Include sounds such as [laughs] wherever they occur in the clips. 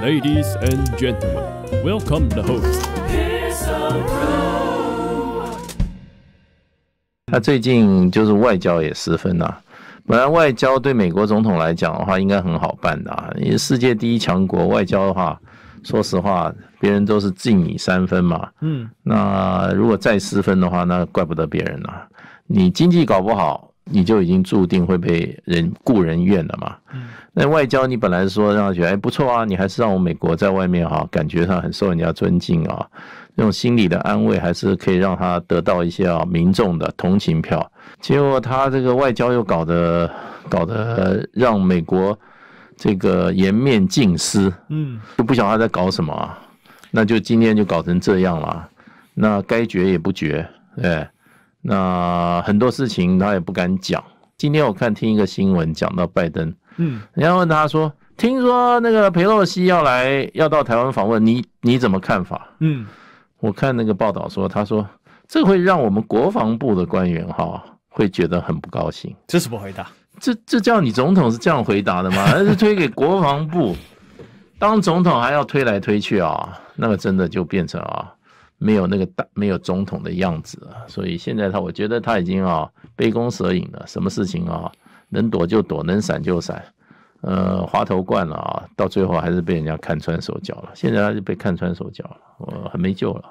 Ladies and gentlemen, welcome the host。他最近就是外交也失分呐。本来外交对美国总统来讲的话，应该很好办的，因为世界第一强国，外交的话，说实话，别人都是敬你三分嘛。嗯，那如果再失分的话，那怪不得别人了。你经济搞不好。你就已经注定会被人故人怨了嘛？那外交你本来说让选，哎不错啊，你还是让我美国在外面哈，感觉上很受人家尊敬啊，那种心理的安慰还是可以让他得到一些啊民众的同情票。结果他这个外交又搞得搞得让美国这个颜面尽失，嗯，就不晓得他在搞什么啊？那就今天就搞成这样了，那该绝也不绝，对。那很多事情他也不敢讲。今天我看听一个新闻讲到拜登，嗯，人家问他说：“听说那个佩洛西要来，要到台湾访问，你你怎么看法？”嗯，我看那个报道说，他说：“这会让我们国防部的官员哈会觉得很不高兴。”这是不回答？这这叫你总统是这样回答的吗？还是推给国防部？当总统还要推来推去啊？那个真的就变成啊？没有那个大，没有总统的样子啊，所以现在他，我觉得他已经啊，杯弓蛇影了，什么事情啊，能躲就躲，能闪就闪，呃，滑头惯了啊，到最后还是被人家看穿手脚了。现在他就被看穿手脚了，我很没救了。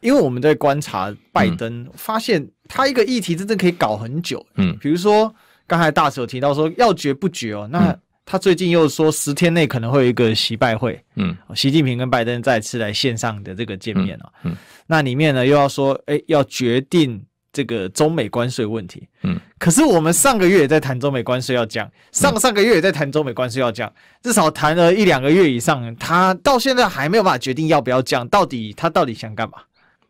因为我们在观察拜登，发现他一个议题真正可以搞很久，嗯，比如说刚才大使有提到说要绝不绝哦，那。他最近又说，十天内可能会有一个习拜会，嗯，习近平跟拜登再次来线上的这个见面哦，嗯，那里面呢又要说，哎，要决定这个中美关税问题，嗯，可是我们上个月也在谈中美关税要降，上上个月也在谈中美关税要降，至少谈了一两个月以上，他到现在还没有办法决定要不要降，到底他到底想干嘛？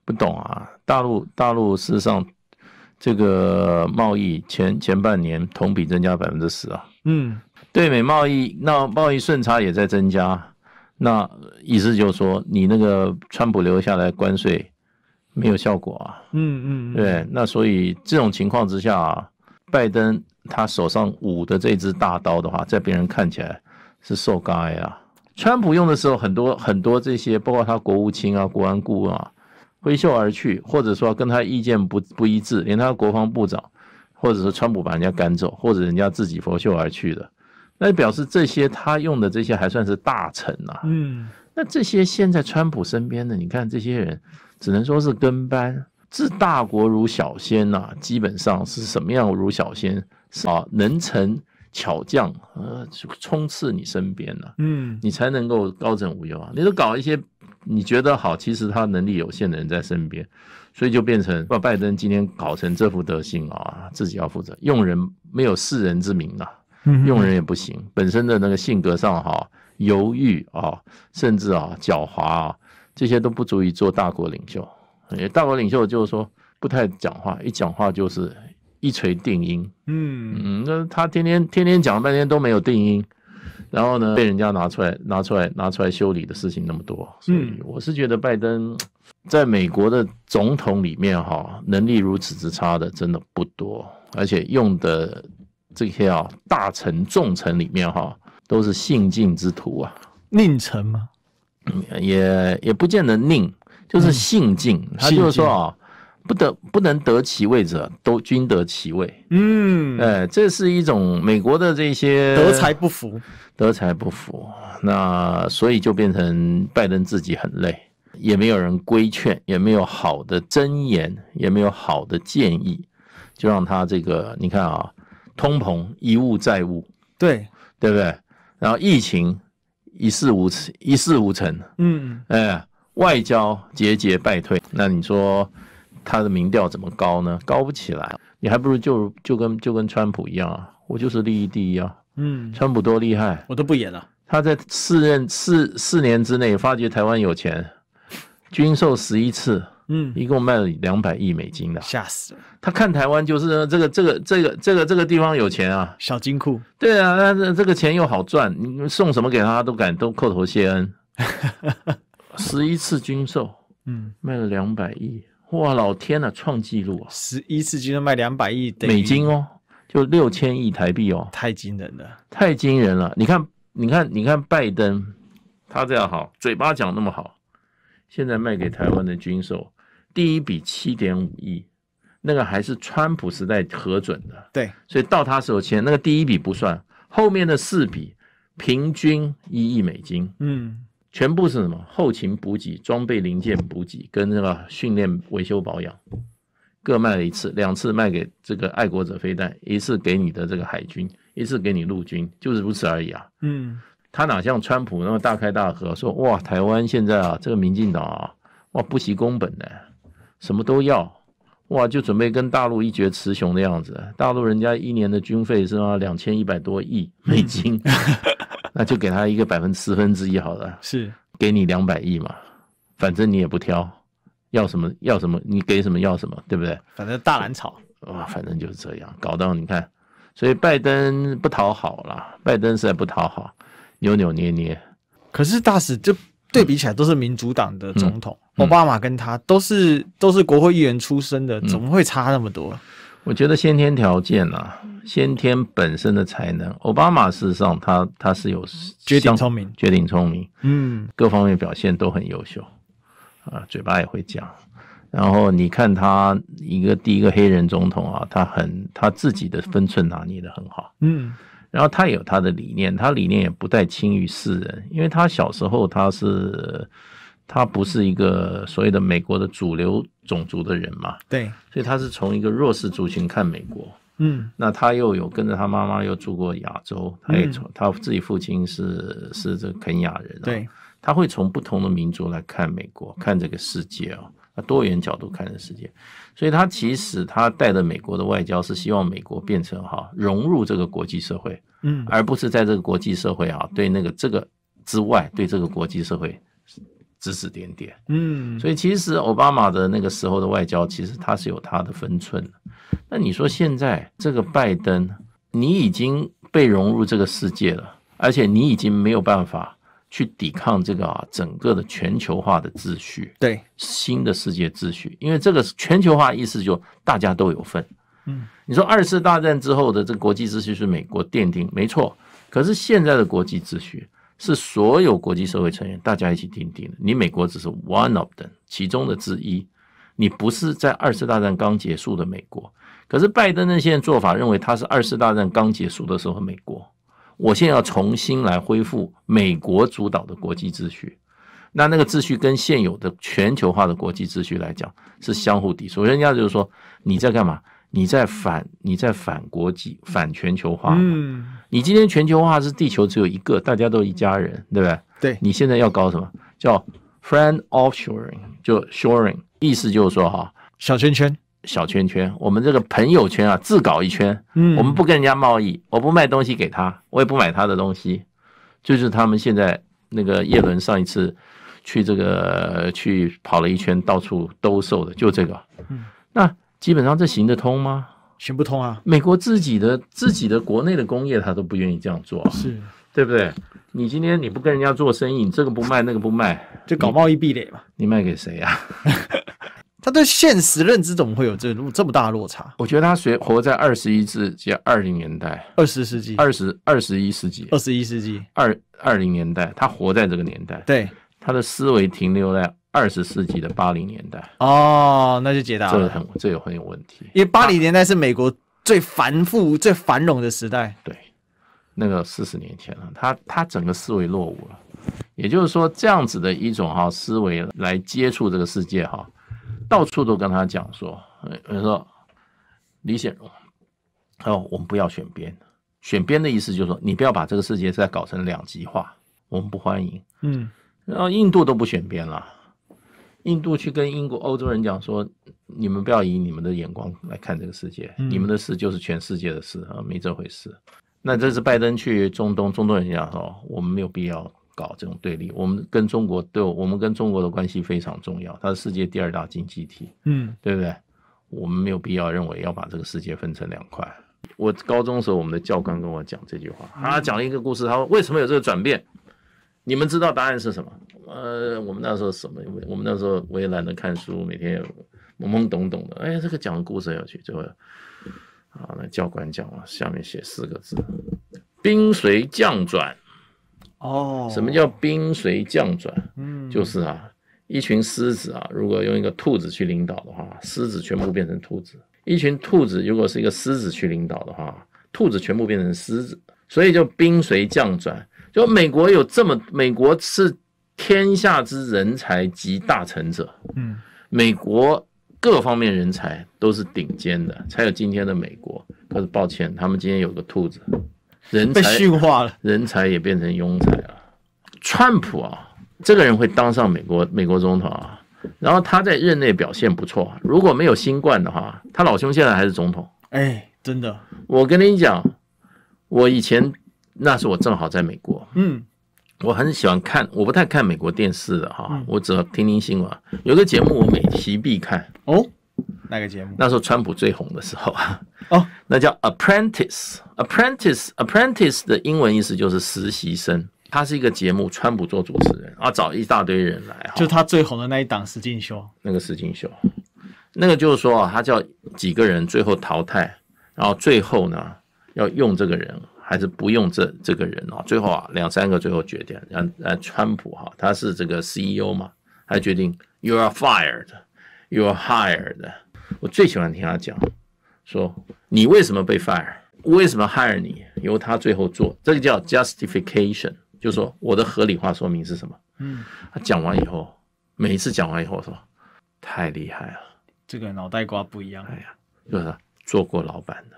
不懂啊，大陆大陆实上这个贸易前前半年同比增加百分之十啊，嗯。对美贸易那贸易顺差也在增加，那意思就是说你那个川普留下来关税没有效果啊？嗯嗯，对，那所以这种情况之下啊，拜登他手上捂的这只大刀的话，在别人看起来是瘦高矮啊。川普用的时候很多很多这些，包括他国务卿啊、国安顾问啊，挥袖而去，或者说跟他意见不不一致，连他国防部长，或者说川普把人家赶走，或者人家自己拂袖而去的。那表示这些他用的这些还算是大臣呐。嗯，那这些现在川普身边的，你看这些人，只能说是跟班。治大国如小仙呐，基本上是什么样如小仙啊，能臣巧将呃冲刺你身边啊，嗯，你才能够高枕无忧啊。你都搞一些你觉得好，其实他能力有限的人在身边，所以就变成把拜登今天搞成这副德行啊，自己要负责。用人没有世人之名呐。用人也不行，本身的那个性格上哈，犹豫啊，甚至啊，狡猾，啊，这些都不足以做大国领袖。因为大国领袖就是说不太讲话，一讲话就是一锤定音。嗯嗯，那他天天天天讲了半天都没有定音，然后呢，被人家拿出来拿出来拿出来修理的事情那么多。所以我是觉得拜登 [tsk] 在美国的总统里面哈，能力如此之差的真的不多，而且用的。这些啊，大臣、重臣里面哈，都是性近之徒啊，佞臣吗？也也不见得佞，就是性近。他就是说啊，不得不能得其位者，都均得其位。嗯，哎，这是一种美国的这些德才不服，德才不服。那所以就变成拜登自己很累，也没有人规劝，也没有好的箴言，也没有好的建议，就让他这个你看啊。通膨一物再物，对对不对？然后疫情一事无成，一事无成。嗯，哎，外交节节败退。那你说他的民调怎么高呢？高不起来。你还不如就就跟就跟川普一样啊，我就是利益第一啊。嗯，川普多厉害，我都不演了。他在四任四四年之内发觉台湾有钱，军售十一次。嗯，一共卖了两百亿美金了，吓死了！他看台湾就是这个这个这个这个这个地方有钱啊，小金库，对啊，那这这个钱又好赚，你送什么给他都敢都叩头谢恩，[laughs] 十一次军售，嗯，卖了两百亿，哇，老天呐，创纪录啊！十一次军售卖两百亿美金哦，就六千亿台币哦，太惊人了，太惊人了！你看，你看，你看，拜登他这样好，嘴巴讲那么好。现在卖给台湾的军售，第一笔七点五亿，那个还是川普时代核准的。对，所以到他手前，那个第一笔不算，后面的四笔平均一亿美金。嗯，全部是什么后勤补给、装备零件补给跟那个训练、维修、保养，各卖了一次，两次卖给这个爱国者飞弹，一次给你的这个海军，一次给你陆军，就是如此而已啊。嗯。他哪像川普那么大开大合？说哇，台湾现在啊，这个民进党啊，哇，不惜工本的，什么都要，哇，就准备跟大陆一决雌雄的样子。大陆人家一年的军费是啊，两千一百多亿美金，[laughs] 那就给他一个百分十分之一好了，是给你两百亿嘛，反正你也不挑，要什么要什么，你给什么要什么，对不对？反正大蓝草，啊，反正就是这样，搞到你看，所以拜登不讨好了，拜登实在不讨好。扭扭捏捏，可是大使就对比起来都是民主党的总统，奥巴马跟他都是都是国会议员出身的，怎么会差那么多？我觉得先天条件啊，先天本身的才能，奥巴马事实上他他是有决定聪明，决定聪明，嗯，各方面表现都很优秀，啊，嘴巴也会讲，然后你看他一个第一个黑人总统啊，他很他自己的分寸拿捏的很好，嗯。然后他也有他的理念，他理念也不太轻于世人，因为他小时候他是他不是一个所谓的美国的主流种族的人嘛，对，所以他是从一个弱势族群看美国，嗯，那他又有跟着他妈妈又住过亚洲，他也从、他自己父亲是是这肯亚人，对，他会从不同的民族来看美国，看这个世界啊，多元角度看的世界。所以他其实他带着美国的外交是希望美国变成哈融入这个国际社会，嗯，而不是在这个国际社会啊对那个这个之外对这个国际社会指指点点，嗯，所以其实奥巴马的那个时候的外交其实他是有他的分寸的。那你说现在这个拜登，你已经被融入这个世界了，而且你已经没有办法。去抵抗这个啊整个的全球化的秩序，对新的世界秩序，因为这个全球化意思就大家都有份。嗯，你说二次大战之后的这个国际秩序是美国奠定，没错。可是现在的国际秩序是所有国际社会成员大家一起奠定的，你美国只是 one of them 其中的之一，你不是在二次大战刚结束的美国。可是拜登那些做法认为他是二次大战刚结束的时候美国。我现在要重新来恢复美国主导的国际秩序，那那个秩序跟现有的全球化的国际秩序来讲是相互抵触。人家就是说你在干嘛？你在反，你在反国际，反全球化。嗯，你今天全球化是地球只有一个，大家都一家人，对不对？对，你现在要搞什么？叫 friend o f f s h o r i n g 就 shoring，意思就是说哈，小圈圈。小圈圈，我们这个朋友圈啊，自搞一圈。嗯，我们不跟人家贸易，我不卖东西给他，我也不买他的东西。就是他们现在那个叶伦上一次去这个去跑了一圈，到处兜售的，就这个。嗯，那基本上这行得通吗？行不通啊！美国自己的自己的国内的工业，他都不愿意这样做，是对不对？你今天你不跟人家做生意，这个不卖，那个不卖，就搞贸易壁垒嘛？你卖给谁呀？[laughs] 他对现实认知怎么会有这这么大的落差？我觉得他学活在二十一世纪二零年代，二十世纪，二十二十一世纪，二十一世纪二二零年代，他活在这个年代，对他的思维停留在二十世纪的八零年代。哦，那就解答，这很这也很有问题，因为八零年代是美国最繁复、最繁荣的时代。对，那个四十年前了，他他整个思维落伍了，也就是说，这样子的一种哈思维来接触这个世界哈。到处都跟他讲说，比如说李显荣，他说我们不要选边，选边的意思就是说，你不要把这个世界再搞成两极化，我们不欢迎。嗯，然后印度都不选边了，印度去跟英国、欧洲人讲说，你们不要以你们的眼光来看这个世界，你们的事就是全世界的事啊，没这回事。那这次拜登去中东，中东人讲说，我们没有必要。搞这种对立，我们跟中国对，我们跟中国的关系非常重要。它是世界第二大经济体，嗯，对不对？我们没有必要认为要把这个世界分成两块。我高中时候，我们的教官跟我讲这句话，他讲了一个故事，他说为什么有这个转变？你们知道答案是什么？呃，我们那时候什么？我们那时候我也懒得看书，每天懵懵懂懂的。哎，这个讲的故事有趣，最后，好，那教官讲了，下面写四个字：兵随将转。哦，什么叫兵随将转？嗯，就是啊，一群狮子啊，如果用一个兔子去领导的话，狮子全部变成兔子；一群兔子如果是一个狮子去领导的话，兔子全部变成狮子。所以就兵随将转。就美国有这么，美国是天下之人才集大成者。嗯，美国各方面人才都是顶尖的，才有今天的美国。可是抱歉，他们今天有个兔子。人才被驯化了，人才也变成庸才了。川普啊，这个人会当上美国美国总统啊，然后他在任内表现不错。如果没有新冠的话，他老兄现在还是总统。哎，真的，我跟你讲，我以前那是我正好在美国，嗯，我很喜欢看，我不太看美国电视的哈，我只要听听新闻。有的节目我每期必看哦。那个节目那时候川普最红的时候啊，哦，那叫 Apprentice，Apprentice，Apprentice 的英文意思就是实习生。他是一个节目，川普做主持人，啊，找一大堆人来。就他最红的那一档《石进秀》，那个《石进秀》，那个就是说啊，他叫几个人最后淘汰，然后最后呢要用这个人还是不用这这个人啊？最后啊两三个最后决定，让呃川普哈，他是这个 CEO 嘛，他决定 You are fired，You are hired。我最喜欢听他讲，说你为什么被 fire？为什么 hire 你？由他最后做，这个叫 justification，就说我的合理化说明是什么？嗯，他讲完以后，每一次讲完以后说，太厉害了，这个脑袋瓜不一样。哎呀，就是做过老板的，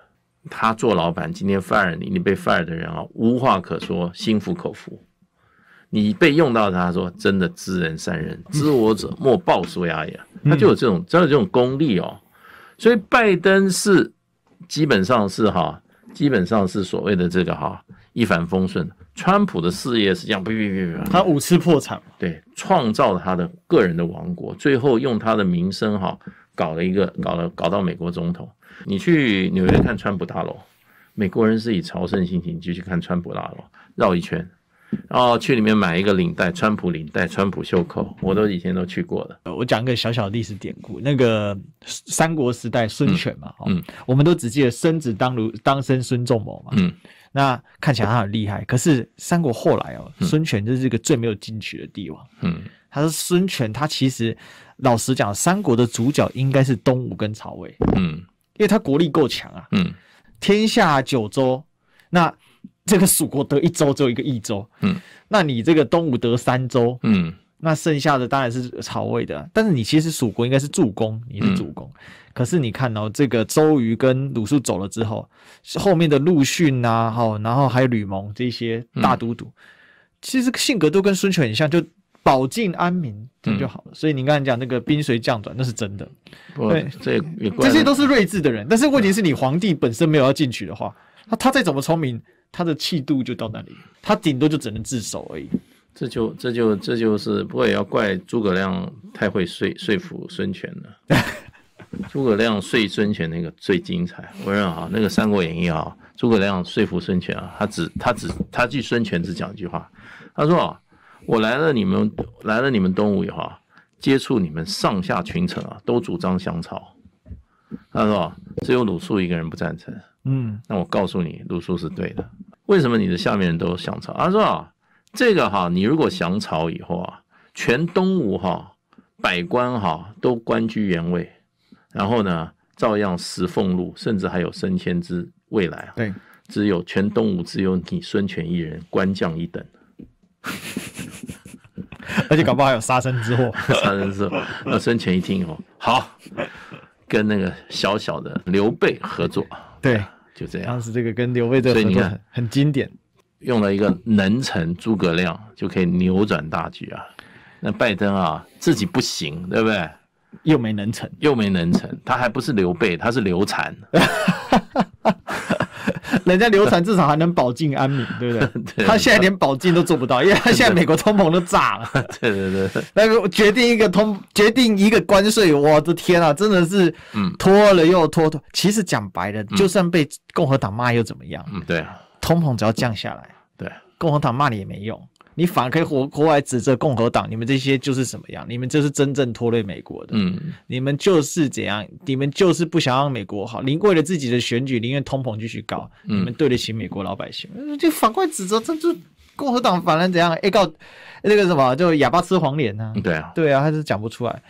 他做老板，今天 fire 你，你被 fire 的人啊，无话可说，心服口服。你被用到，他说真的知人善任，知我者莫报说呀也。他就有这种，真有这种功力哦，所以拜登是基本上是哈，基本上是所谓的这个哈一帆风顺。川普的事业是这样，别别别别，他五次破产，对，创造了他的个人的王国，最后用他的名声哈搞了一个，搞了搞到美国总统。你去纽约看川普大楼，美国人是以朝圣心情就去看川普大楼，绕一圈。哦，去里面买一个领带，川普领带，川普袖扣，我都以前都去过了。我讲一个小小历史典故，那个三国时代孙权嘛，嗯，我们都只记得孙子当如当生孙仲谋嘛，嗯，那看起来他很厉害，可是三国后来哦，孙权就是一个最没有进取的帝王，嗯，他说孙权，他其实老实讲，三国的主角应该是东吴跟曹魏，嗯，因为他国力够强啊，嗯，天下九州，那。这个蜀国得一州只有一个益州，嗯，那你这个东吴得三州，嗯，那剩下的当然是曹魏的。但是你其实蜀国应该是助攻，你是助攻。可是你看哦，这个周瑜跟鲁肃走了之后，后面的陆逊啊，好，然后还有吕蒙这些大都督，其实性格都跟孙权很像，就保境安民就好了。所以你刚才讲那个兵随将转，那是真的。对，这这些都是睿智的人。但是问题是你皇帝本身没有要进取的话，那他再怎么聪明。他的气度就到那里，他顶多就只能自首而已。这就这就这就是，不过也要怪诸葛亮太会说说服孙权了。[laughs] 诸葛亮说孙权那个最精彩，我认啊，那个《三国演义》啊，诸葛亮说服孙权啊，他只他只他据孙权只讲一句话，他说：“我来了，你们来了，你们东吴以后接触你们上下群臣啊，都主张降曹。他说，只有鲁肃一个人不赞成。”嗯，那我告诉你，鲁肃是对的。为什么你的下面人都想朝？他说啊，这个哈，你如果想朝以后啊，全东吴哈，百官哈都官居原位，然后呢，照样食俸禄，甚至还有升迁之未来啊。对，只有全东吴只有你孙权一人官降一等，[laughs] 而且搞不好还有杀身之祸。[laughs] 杀身之祸。那孙权一听哦，好，跟那个小小的刘备合作。对。就这样，当时这个跟刘备这个，所你看很经典，用了一个能臣诸葛亮就可以扭转大局啊。那拜登啊，自己不行，对不对？又没能成，又没能成，他还不是刘备，他是刘禅。[laughs] [laughs] 人家流传至少还能保境安民，对不 [laughs] 对？他现在连保境都做不到，因为他现在美国通膨都炸了。[laughs] 对对对，那个决定一个通，决定一个关税，我的天啊，真的是，嗯，拖了又拖。拖，其实讲白了，就算被共和党骂又怎么样？嗯，对啊，通膨只要降下来，对，共和党骂你也没用。你反可以活国来指责共和党，你们这些就是什么样？你们就是真正拖累美国的，你们就是怎样，你们就是不想让美国好，您为了自己的选举，宁愿通膨继续搞，你们对得起美国老百姓？就反过来指责这就共和党，反而怎样？哎，告那个什么，就哑巴吃黄连呢？对啊，对啊，他是讲不出来。